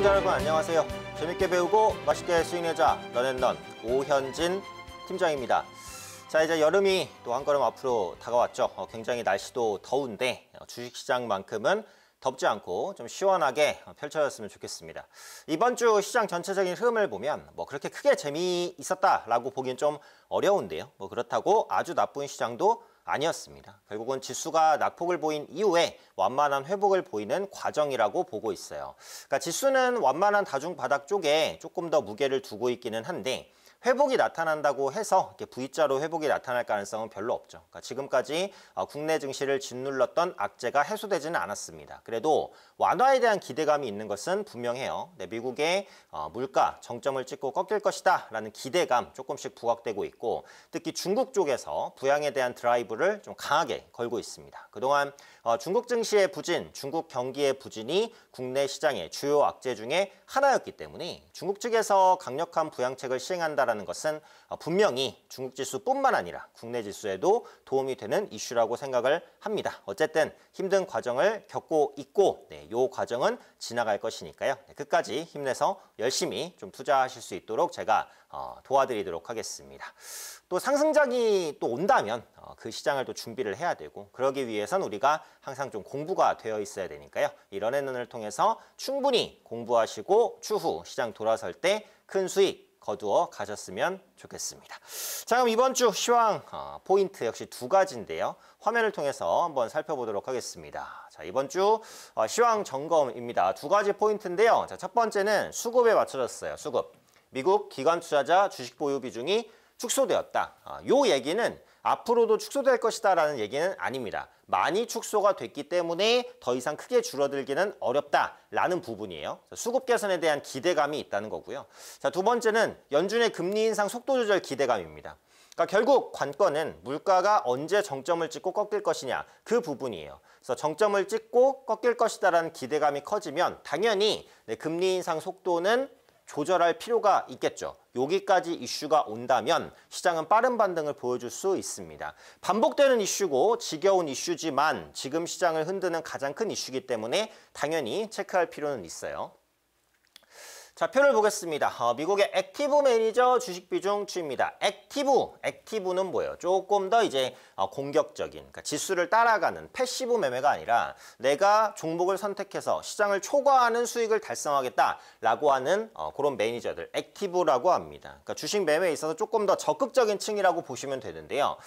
시청자 여러분 안녕하세요. 재밌게 배우고 맛있게 스윙해자 런앤런 오현진 팀장입니다. 자 이제 여름이 또 한 걸음 앞으로 다가왔죠. 어, 굉장히 날씨도 더운데 어, 주식시장만큼은 덥지 않고 좀 시원하게 펼쳐졌으면 좋겠습니다. 이번 주 시장 전체적인 흐름을 보면 뭐 그렇게 크게 재미있었다라고 보기엔 좀 어려운데요. 뭐 그렇다고 아주 나쁜 시장도 아니었습니다. 결국은 지수가 낙폭을 보인 이후에 완만한 회복을 보이는 과정이라고 보고 있어요. 그러니까 지수는 완만한 다중 바닥 쪽에 조금 더 무게를 두고 있기는 한데 회복이 나타난다고 해서 이렇게 V자로 회복이 나타날 가능성은 별로 없죠. 그러니까 지금까지 어, 국내 증시를 짓눌렀던 악재가 해소되지는 않았습니다. 그래도 완화에 대한 기대감이 있는 것은 분명해요. 네, 미국의 어, 물가 정점을 찍고 꺾일 것이다 라는 기대감 조금씩 부각되고 있고 특히 중국 쪽에서 부양에 대한 드라이브를 좀 강하게 걸고 있습니다. 그동안 어, 중국 증시의 부진, 중국 경기의 부진이 국내 시장의 주요 악재 중에 하나였기 때문에 중국 측에서 강력한 부양책을 시행한다는 것은 어, 분명히 중국 지수뿐만 아니라 국내 지수에도 도움이 되는 이슈라고 생각을 합니다. 어쨌든 힘든 과정을 겪고 있고 네, 이 과정은 지나갈 것이니까요. 네, 끝까지 힘내서 열심히 좀 투자하실 수 있도록 제가 어, 도와드리도록 하겠습니다. 또 상승작이 또 온다면 어, 그 시장을 또 준비를 해야 되고 그러기 위해선 우리가 항상 좀 공부가 되어 있어야 되니까요. 이런 해눈을 통해서 충분히 공부하시고 추후 시장 돌아설 때 큰 수익 거두어 가셨으면 좋겠습니다. 자 그럼 이번 주 시황 어, 포인트 역시 두 가지인데요. 화면을 통해서 한번 살펴보도록 하겠습니다. 자 이번 주 어, 시황 점검입니다. 두 가지 포인트인데요. 자첫 번째는 수급에 맞춰졌어요. 수급. 미국 기관 투자자 주식 보유 비중이 축소되었다. 어, 요 얘기는 앞으로도 축소될 것이다라는 얘기는 아닙니다. 많이 축소가 됐기 때문에 더 이상 크게 줄어들기는 어렵다라는 부분이에요. 수급 개선에 대한 기대감이 있다는 거고요. 자, 두 번째는 연준의 금리 인상 속도 조절 기대감입니다. 그러니까 결국 관건은 물가가 언제 정점을 찍고 꺾일 것이냐 그 부분이에요. 그래서 정점을 찍고 꺾일 것이다라는 기대감이 커지면 당연히 금리 인상 속도는 조절할 필요가 있겠죠. 여기까지 이슈가 온다면 시장은 빠른 반등을 보여줄 수 있습니다. 반복되는 이슈고 지겨운 이슈지만 지금 시장을 흔드는 가장 큰 이슈이기 때문에 당연히 체크할 필요는 있어요. 자, 표를 보겠습니다. 어, 미국의 액티브 매니저 주식 비중 추입니다. 액티브, 액티브는 뭐예요? 조금 더 이제 어, 공격적인, 그러니까 지수를 따라가는 패시브 매매가 아니라 내가 종목을 선택해서 시장을 초과하는 수익을 달성하겠다라고 하는 어, 그런 매니저들, 액티브라고 합니다. 그러니까 주식 매매에 있어서 조금 더 적극적인 층이라고 보시면 되는데요.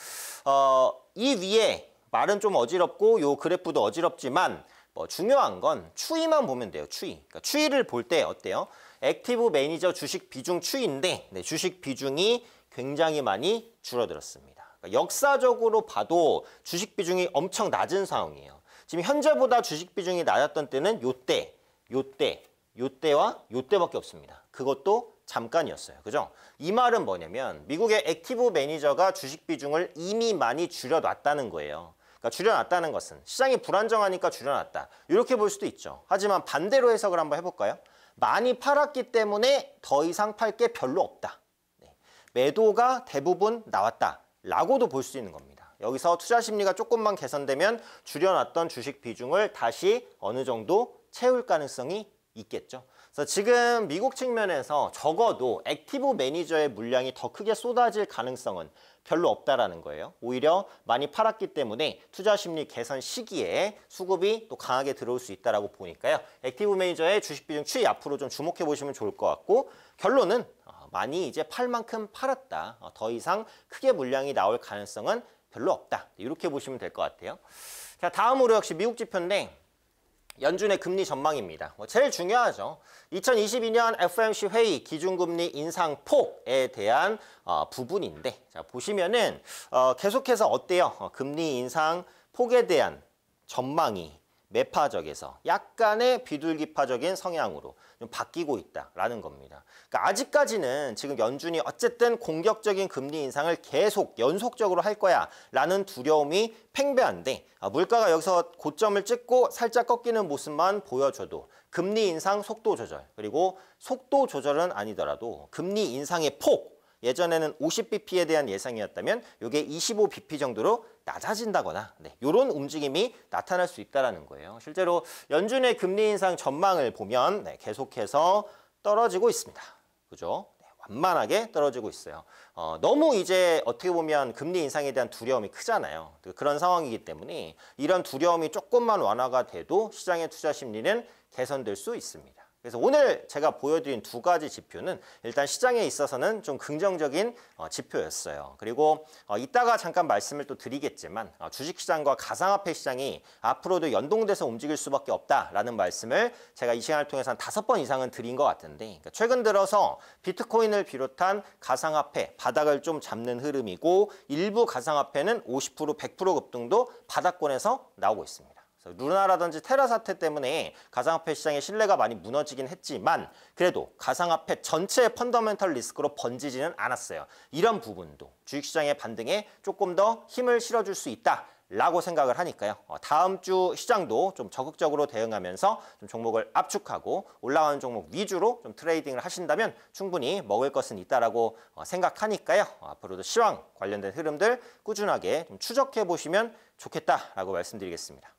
어, 이 위에 말은 좀 어지럽고 요 그래프도 어지럽지만 뭐 중요한 건추위만 보면 돼요. 추위 그러니까 추위를볼 때 어때요? 액티브 매니저 주식 비중 추인데 네, 주식 비중이 굉장히 많이 줄어들었습니다. 그러니까 역사적으로 봐도 주식 비중이 엄청 낮은 상황이에요. 지금 현재보다 주식 비중이 낮았던 때는 요때, 요때, 요때와 요때밖에 없습니다. 그것도 잠깐이었어요. 그죠? 이 말은 뭐냐면 미국의 액티브 매니저가 주식 비중을 이미 많이 줄여놨다는 거예요. 그러니까 줄여놨다는 것은 시장이 불안정하니까 줄여놨다. 이렇게 볼 수도 있죠. 하지만 반대로 해석을 한번 해볼까요? 많이 팔았기 때문에 더 이상 팔게 별로 없다. 네. 매도가 대부분 나왔다라고도 볼 수 있는 겁니다. 여기서 투자 심리가 조금만 개선되면 줄여놨던 주식 비중을 다시 어느 정도 채울 가능성이 있겠죠. 그래서 지금 미국 측면에서 적어도 액티브 매니저의 물량이 더 크게 쏟아질 가능성은 별로 없다라는 거예요. 오히려 많이 팔았기 때문에 투자 심리 개선 시기에 수급이 또 강하게 들어올 수 있다라고 보니까요. 액티브 매니저의 주식 비중 추이 앞으로 좀 주목해 보시면 좋을 것 같고 결론은 어, 많이 이제 팔 만큼 팔았다. 어, 더 이상 크게 물량이 나올 가능성은 별로 없다. 이렇게 보시면 될 것 같아요. 자, 다음으로 역시 미국 지표인데 연준의 금리 전망입니다. 뭐 제일 중요하죠. 2022년 FMC 회의 기준금리 인상폭에 대한 어, 부분인데 자 보시면은 어, 계속해서 어때요? 어, 금리 인상 폭에 대한 전망이 매파적에서 약간의 비둘기파적인 성향으로 좀 바뀌고 있다라는 겁니다. 그러니까 아직까지는 지금 연준이 어쨌든 공격적인 금리 인상을 계속 연속적으로 할 거야라는 두려움이 팽배한데 아, 물가가 여기서 고점을 찍고 살짝 꺾이는 모습만 보여줘도 금리 인상 속도 조절 그리고 속도 조절은 아니더라도 금리 인상의 폭 예전에는 50bp에 대한 예상이었다면 이게 25bp 정도로 낮아진다거나 네, 이런 움직임이 나타날 수 있다는 거예요. 실제로 연준의 금리 인상 전망을 보면 네, 계속해서 떨어지고 있습니다. 그죠? 네, 완만하게 떨어지고 있어요. 어, 너무 이제 어떻게 보면 금리 인상에 대한 두려움이 크잖아요. 그 그런 상황이기 때문에 이런 두려움이 조금만 완화가 돼도 시장의 투자 심리는 개선될 수 있습니다. 그래서 오늘 제가 보여드린 두 가지 지표는 일단 시장에 있어서는 좀 긍정적인 어, 지표였어요. 그리고 어, 이따가 잠깐 말씀을 또 드리겠지만 어, 주식시장과 가상화폐 시장이 앞으로도 연동돼서 움직일 수밖에 없다라는 말씀을 제가 이 시간을 통해서 한 다섯 번 이상은 드린 것 같은데 그러니까 최근 들어서 비트코인을 비롯한 가상화폐 바닥을 좀 잡는 흐름이고 일부 가상화폐는 50% 100% 급등도 바닥권에서 나오고 있습니다. 루나라든지 테라 사태 때문에 가상화폐 시장의 신뢰가 많이 무너지긴 했지만 그래도 가상화폐 전체의 펀더멘털 리스크로 번지지는 않았어요. 이런 부분도 주식시장의 반등에 조금 더 힘을 실어줄 수 있다. 라고 생각을 하니까요. 어, 다음 주 시장도 좀 적극적으로 대응하면서 좀 종목을 압축하고 올라가는 종목 위주로 좀 트레이딩을 하신다면 충분히 먹을 것은 있다라고 어, 생각하니까요. 어, 앞으로도 시황 관련된 흐름들 꾸준하게 좀 추적해 보시면 좋겠다라고 말씀드리겠습니다.